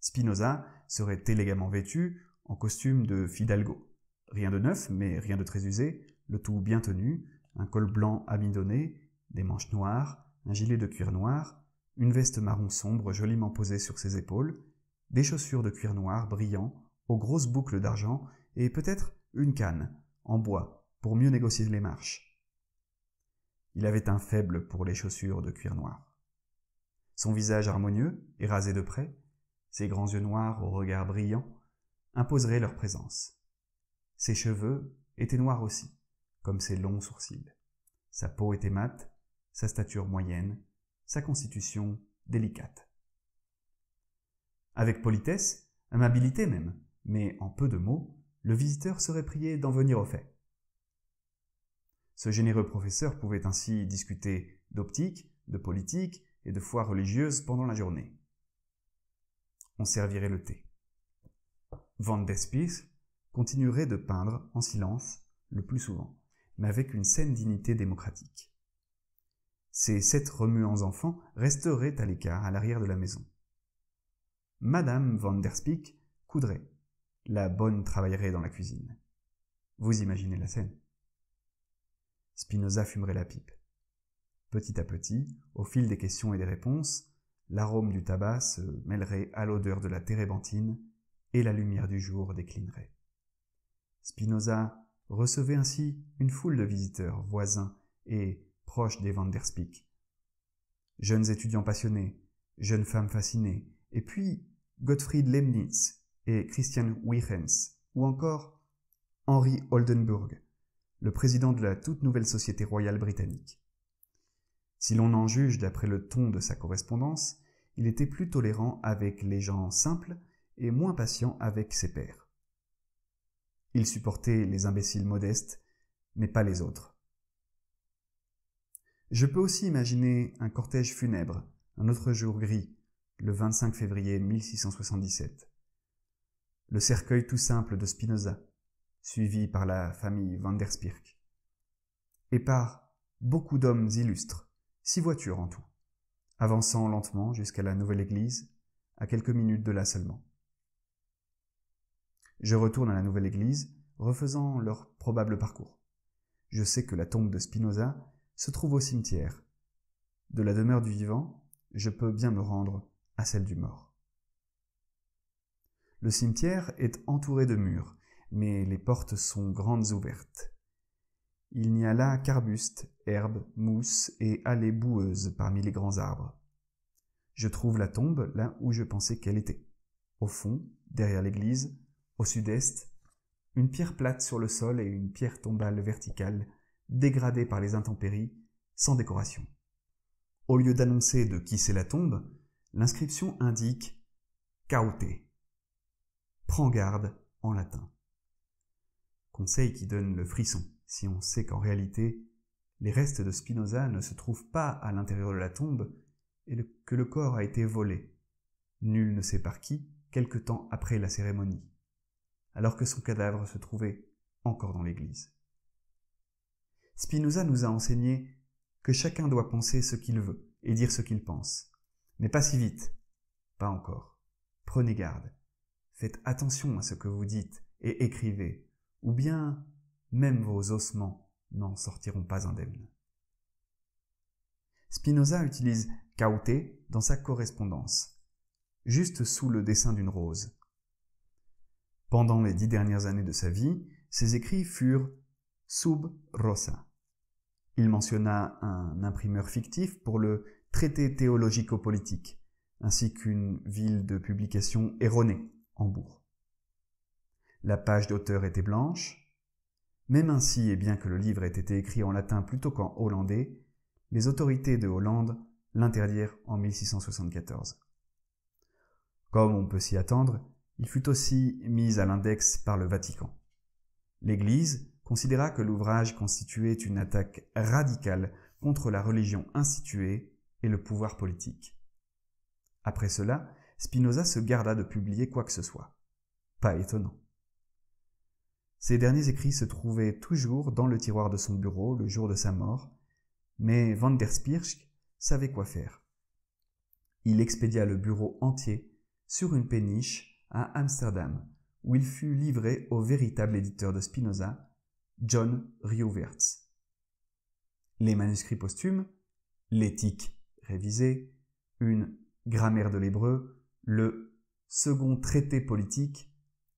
Spinoza serait élégamment vêtu, en costume de Fidalgo. Rien de neuf, mais rien de très usé, le tout bien tenu, un col blanc amidonné, des manches noires, un gilet de cuir noir, une veste marron sombre joliment posée sur ses épaules, des chaussures de cuir noir brillant, aux grosses boucles d'argent, et peut-être une canne, en bois, pour mieux négocier les marches. Il avait un faible pour les chaussures de cuir noir. Son visage harmonieux et rasé de près, ses grands yeux noirs au regard brillant, imposeraient leur présence. Ses cheveux étaient noirs aussi, comme ses longs sourcils. Sa peau était mate, sa stature moyenne, sa constitution délicate. Avec politesse, amabilité même, mais en peu de mots, le visiteur serait prié d'en venir au fait. Ce généreux professeur pouvait ainsi discuter d'optique, de politique et de foi religieuse pendant la journée. On servirait le thé. Van Despies continuerait de peindre en silence, le plus souvent, mais avec une saine dignité démocratique. Ces sept remuants enfants resteraient à l'écart à l'arrière de la maison. Madame van der Spiek coudrait. La bonne travaillerait dans la cuisine. Vous imaginez la scène. Spinoza fumerait la pipe. Petit à petit, au fil des questions et des réponses, l'arôme du tabac se mêlerait à l'odeur de la térébenthine et la lumière du jour déclinerait. Spinoza recevait ainsi une foule de visiteurs voisins et proches des Van der Spiek. Jeunes étudiants passionnés, jeunes femmes fascinées, et puis Gottfried Leibniz et Christian Wichens, ou encore Henri Oldenburg, le président de la toute nouvelle Société royale britannique. Si l'on en juge d'après le ton de sa correspondance, il était plus tolérant avec les gens simples et moins patient avec ses pairs. Il supportait les imbéciles modestes, mais pas les autres. Je peux aussi imaginer un cortège funèbre, un autre jour gris, le 25 février 1677. Le cercueil tout simple de Spinoza, suivi par la famille Van der Et par beaucoup d'hommes illustres, six voitures en tout, avançant lentement jusqu'à la nouvelle église, à quelques minutes de là seulement. Je retourne à la nouvelle église, refaisant leur probable parcours. Je sais que la tombe de Spinoza se trouve au cimetière. De la demeure du vivant, je peux bien me rendre à celle du mort. Le cimetière est entouré de murs, mais les portes sont grandes ouvertes. Il n'y a là qu'arbustes, herbes, mousses et allées boueuses parmi les grands arbres. Je trouve la tombe là où je pensais qu'elle était. Au fond, derrière l'église, au sud-est, une pierre plate sur le sol et une pierre tombale verticale, dégradée par les intempéries, sans décoration. Au lieu d'annoncer de qui c'est la tombe, L'inscription indique caute. Prends garde en latin. Conseil qui donne le frisson, si on sait qu'en réalité, les restes de Spinoza ne se trouvent pas à l'intérieur de la tombe et que le corps a été volé, nul ne sait par qui, quelque temps après la cérémonie, alors que son cadavre se trouvait encore dans l'église. Spinoza nous a enseigné que chacun doit penser ce qu'il veut et dire ce qu'il pense, mais pas si vite. Pas encore. Prenez garde. Faites attention à ce que vous dites et écrivez, ou bien même vos ossements n'en sortiront pas indemnes. Spinoza utilise cauté dans sa correspondance, juste sous le dessin d'une rose. Pendant les dix dernières années de sa vie, ses écrits furent sub rosa. Il mentionna un imprimeur fictif pour le traité théologico politique ainsi qu'une ville de publication erronée, Hambourg. La page d'auteur était blanche. Même ainsi, et bien que le livre ait été écrit en latin plutôt qu'en hollandais, les autorités de Hollande l'interdirent en 1674. Comme on peut s'y attendre, il fut aussi mis à l'index par le Vatican. L'Église considéra que l'ouvrage constituait une attaque radicale contre la religion instituée et le pouvoir politique. Après cela, Spinoza se garda de publier quoi que ce soit. Pas étonnant. Ses derniers écrits se trouvaient toujours dans le tiroir de son bureau le jour de sa mort, mais van der Spirsch savait quoi faire. Il expédia le bureau entier sur une péniche à Amsterdam, où il fut livré au véritable éditeur de Spinoza, John Rioverts. Les manuscrits posthumes, l'éthique une grammaire de l'hébreu, le second traité politique,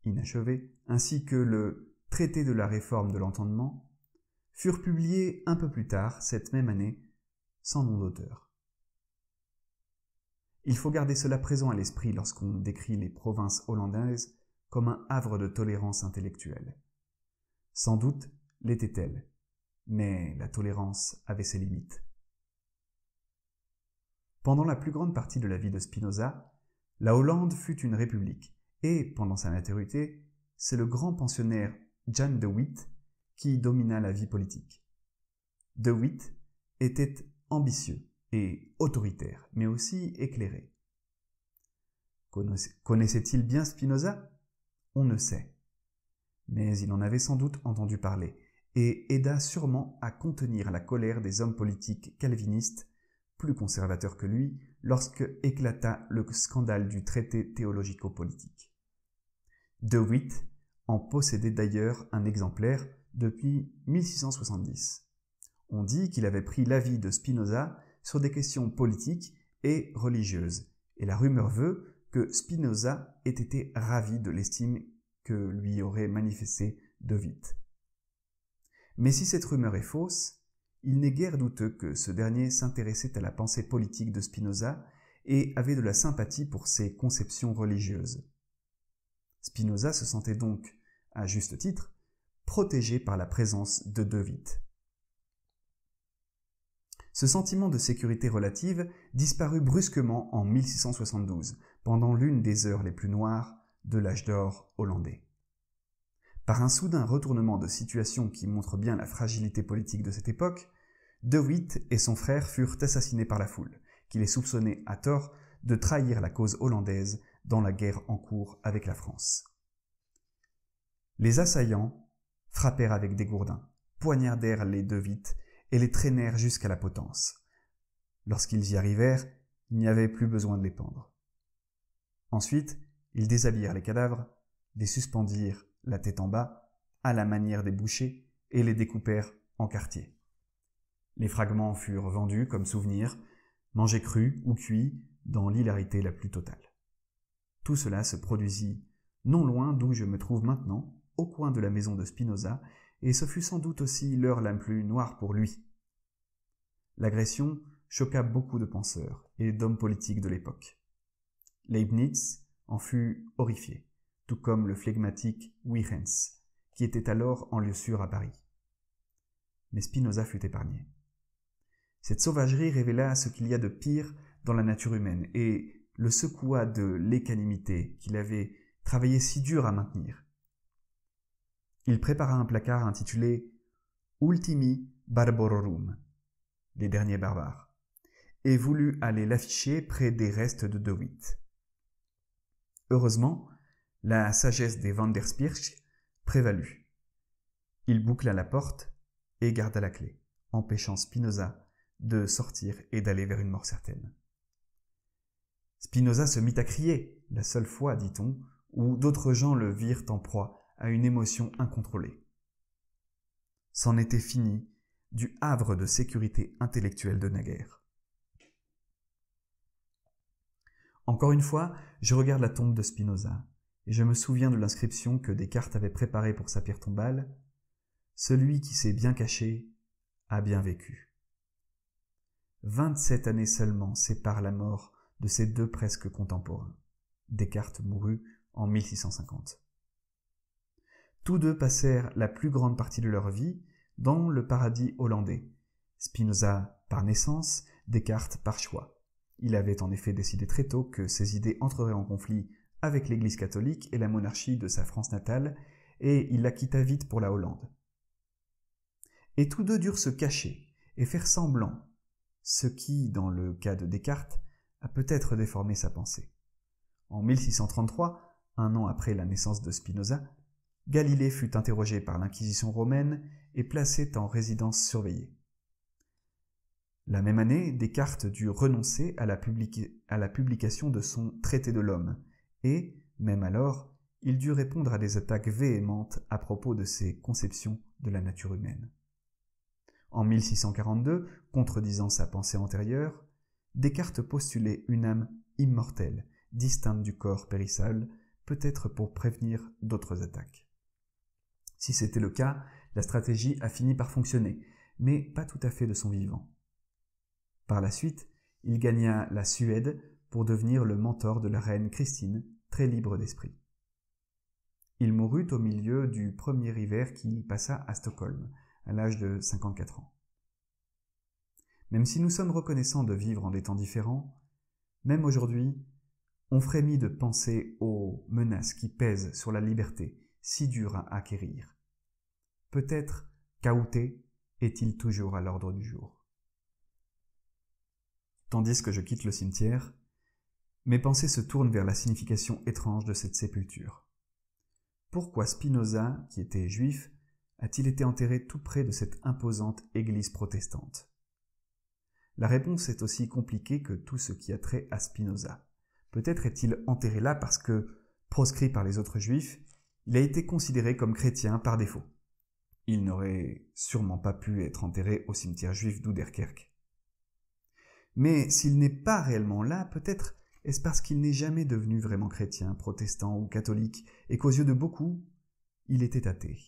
inachevé, ainsi que le traité de la réforme de l'entendement, furent publiés un peu plus tard, cette même année, sans nom d'auteur. Il faut garder cela présent à l'esprit lorsqu'on décrit les provinces hollandaises comme un havre de tolérance intellectuelle. Sans doute l'était-elle, mais la tolérance avait ses limites. Pendant la plus grande partie de la vie de Spinoza, la Hollande fut une république, et pendant sa maturité, c'est le grand pensionnaire Jan de Witt qui domina la vie politique. De Witt était ambitieux et autoritaire, mais aussi éclairé. Connaissait-il bien Spinoza On ne sait. Mais il en avait sans doute entendu parler, et aida sûrement à contenir la colère des hommes politiques calvinistes plus conservateur que lui, lorsque éclata le scandale du traité théologico-politique. De Witt en possédait d'ailleurs un exemplaire depuis 1670. On dit qu'il avait pris l'avis de Spinoza sur des questions politiques et religieuses, et la rumeur veut que Spinoza ait été ravi de l'estime que lui aurait manifestée de Witt. Mais si cette rumeur est fausse, il n'est guère douteux que ce dernier s'intéressait à la pensée politique de Spinoza et avait de la sympathie pour ses conceptions religieuses. Spinoza se sentait donc, à juste titre, protégé par la présence de De Witt. Ce sentiment de sécurité relative disparut brusquement en 1672, pendant l'une des heures les plus noires de l'âge d'or hollandais. Par un soudain retournement de situation qui montre bien la fragilité politique de cette époque, De Witt et son frère furent assassinés par la foule, qui les soupçonnait à tort de trahir la cause hollandaise dans la guerre en cours avec la France. Les assaillants frappèrent avec des gourdins, poignardèrent les De Witt et les traînèrent jusqu'à la potence. Lorsqu'ils y arrivèrent, il n'y avait plus besoin de les pendre. Ensuite, ils déshabillèrent les cadavres, les suspendirent la tête en bas, à la manière des bouchers, et les découpèrent en quartiers. Les fragments furent vendus comme souvenirs, mangés crus ou cuits, dans l'hilarité la plus totale. Tout cela se produisit non loin d'où je me trouve maintenant, au coin de la maison de Spinoza, et ce fut sans doute aussi l'heure la plus noire pour lui. L'agression choqua beaucoup de penseurs et d'hommes politiques de l'époque. Leibniz en fut horrifié tout comme le flegmatique Wierens, qui était alors en lieu sûr à Paris. Mais Spinoza fut épargné. Cette sauvagerie révéla ce qu'il y a de pire dans la nature humaine et le secoua de l'écanimité qu'il avait travaillé si dur à maintenir. Il prépara un placard intitulé Ultimi Barbarorum, les derniers barbares, et voulut aller l'afficher près des restes de De Witt. Heureusement, la sagesse des Van der Spirch prévalut. Il boucla la porte et garda la clé, empêchant Spinoza de sortir et d'aller vers une mort certaine. Spinoza se mit à crier, la seule fois, dit-on, où d'autres gens le virent en proie à une émotion incontrôlée. C'en était fini du havre de sécurité intellectuelle de naguère. Encore une fois, je regarde la tombe de Spinoza, et je me souviens de l'inscription que Descartes avait préparée pour sa pierre tombale Celui qui s'est bien caché a bien vécu. Vingt-sept années seulement séparent la mort de ces deux presque contemporains. Descartes mourut en 1650. Tous deux passèrent la plus grande partie de leur vie dans le paradis hollandais. Spinoza par naissance, Descartes par choix. Il avait en effet décidé très tôt que ses idées entreraient en conflit avec l'Église catholique et la monarchie de sa France natale, et il la quitta vite pour la Hollande. Et tous deux durent se cacher et faire semblant, ce qui, dans le cas de Descartes, a peut-être déformé sa pensée. En 1633, un an après la naissance de Spinoza, Galilée fut interrogé par l'Inquisition romaine et placé en résidence surveillée. La même année, Descartes dut renoncer à la, à la publication de son Traité de l'homme, et, même alors, il dut répondre à des attaques véhémentes à propos de ses conceptions de la nature humaine. En 1642, contredisant sa pensée antérieure, Descartes postulait une âme immortelle, distincte du corps périssable, peut-être pour prévenir d'autres attaques. Si c'était le cas, la stratégie a fini par fonctionner, mais pas tout à fait de son vivant. Par la suite, il gagna la Suède pour devenir le mentor de la reine Christine très libre d'esprit. Il mourut au milieu du premier hiver qu'il passa à Stockholm, à l'âge de 54 ans. Même si nous sommes reconnaissants de vivre en des temps différents, même aujourd'hui, on frémit de penser aux menaces qui pèsent sur la liberté, si dure à acquérir. Peut-être Kauté est-il toujours à l'ordre du jour. Tandis que je quitte le cimetière, mes pensées se tournent vers la signification étrange de cette sépulture. Pourquoi Spinoza, qui était juif, a-t-il été enterré tout près de cette imposante église protestante La réponse est aussi compliquée que tout ce qui a trait à Spinoza. Peut-être est-il enterré là parce que, proscrit par les autres juifs, il a été considéré comme chrétien par défaut. Il n'aurait sûrement pas pu être enterré au cimetière juif d'Ouderkerk. Mais s'il n'est pas réellement là, peut-être est-ce parce qu'il n'est jamais devenu vraiment chrétien, protestant ou catholique, et qu'aux yeux de beaucoup, il était athée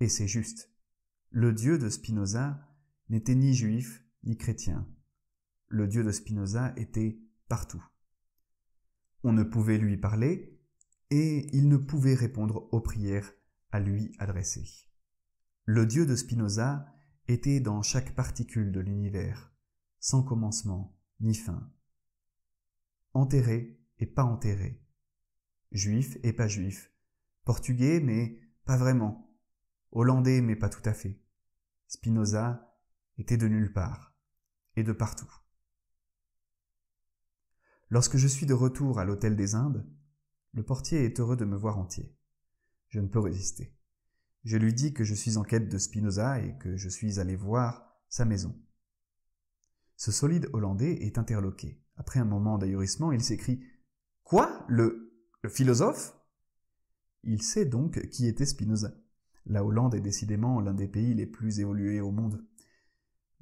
Et c'est juste. Le Dieu de Spinoza n'était ni juif ni chrétien. Le Dieu de Spinoza était partout. On ne pouvait lui parler, et il ne pouvait répondre aux prières à lui adressées. Le Dieu de Spinoza était dans chaque particule de l'univers, sans commencement ni fin, enterré et pas enterré, juif et pas juif, portugais mais pas vraiment, hollandais mais pas tout à fait. Spinoza était de nulle part et de partout. Lorsque je suis de retour à l'hôtel des Indes, le portier est heureux de me voir entier. Je ne peux résister. Je lui dis que je suis en quête de Spinoza et que je suis allé voir sa maison. Ce solide Hollandais est interloqué. Après un moment d'ahurissement, il s'écrie Quoi le, philosophe Il sait donc qui était Spinoza. La Hollande est décidément l'un des pays les plus évolués au monde.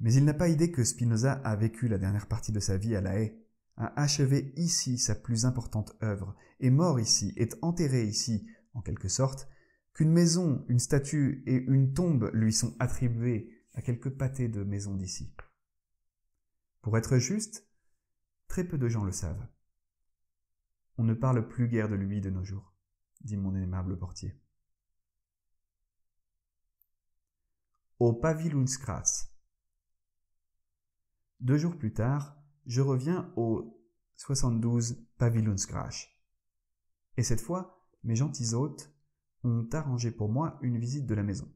Mais il n'a pas idée que Spinoza a vécu la dernière partie de sa vie à La Haye, a achevé ici sa plus importante œuvre, est mort ici, est enterré ici, en quelque sorte, qu'une maison, une statue et une tombe lui sont attribuées à quelques pâtés de maisons d'ici. Pour être juste, Très peu de gens le savent. On ne parle plus guère de lui de nos jours, dit mon aimable portier. Au Pavilunskratz. Deux jours plus tard, je reviens au 72 Pavilunskratz. Et cette fois, mes gentils hôtes ont arrangé pour moi une visite de la maison.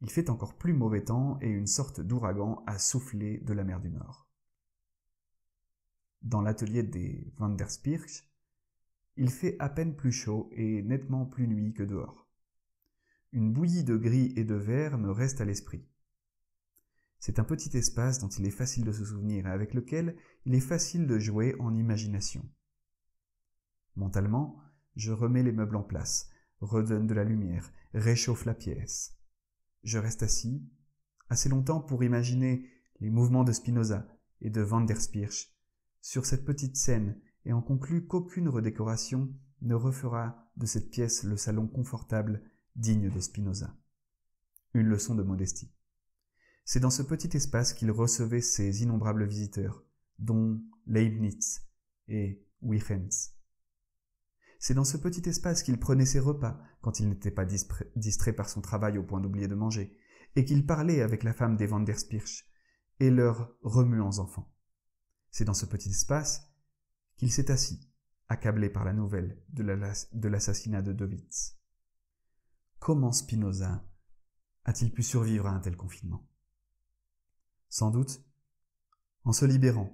Il fait encore plus mauvais temps et une sorte d'ouragan a soufflé de la mer du Nord. Dans l'atelier des Van der Spirch, il fait à peine plus chaud et nettement plus nuit que dehors. Une bouillie de gris et de vert me reste à l'esprit. C'est un petit espace dont il est facile de se souvenir et avec lequel il est facile de jouer en imagination. Mentalement, je remets les meubles en place, redonne de la lumière, réchauffe la pièce. Je reste assis assez longtemps pour imaginer les mouvements de Spinoza et de Van der Spirch sur cette petite scène et en conclut qu'aucune redécoration ne refera de cette pièce le salon confortable digne de Spinoza. Une leçon de modestie. C'est dans ce petit espace qu'il recevait ses innombrables visiteurs, dont Leibniz et Wichens. C'est dans ce petit espace qu'il prenait ses repas quand il n'était pas distrait par son travail au point d'oublier de manger, et qu'il parlait avec la femme des Van der Spirch et leurs remuants enfants. C'est dans ce petit espace qu'il s'est assis, accablé par la nouvelle de l'assassinat de Dowitz. Comment Spinoza a-t-il pu survivre à un tel confinement Sans doute en se libérant,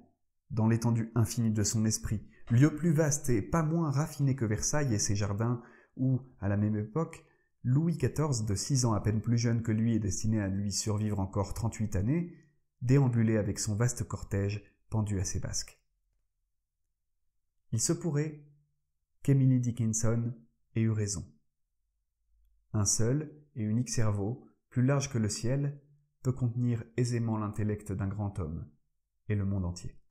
dans l'étendue infinie de son esprit, lieu plus vaste et pas moins raffiné que Versailles et ses jardins, où, à la même époque, Louis XIV, de six ans à peine plus jeune que lui est destiné à lui survivre encore trente-huit années, déambulait avec son vaste cortège à ses Il se pourrait qu'Emily Dickinson ait eu raison. Un seul et unique cerveau, plus large que le ciel, peut contenir aisément l'intellect d'un grand homme et le monde entier.